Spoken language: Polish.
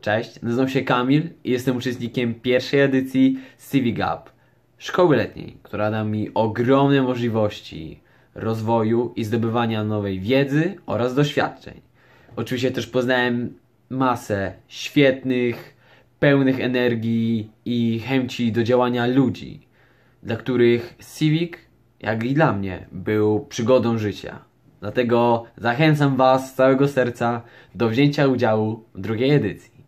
Cześć, nazywam się Kamil i jestem uczestnikiem pierwszej edycji Civic Gap, szkoły letniej, która da mi ogromne możliwości rozwoju i zdobywania nowej wiedzy oraz doświadczeń. Oczywiście też poznałem masę świetnych, pełnych energii i chęci do działania ludzi, dla których Civic, jak i dla mnie, był przygodą życia. Dlatego zachęcam Was z całego serca do wzięcia udziału w drugiej edycji.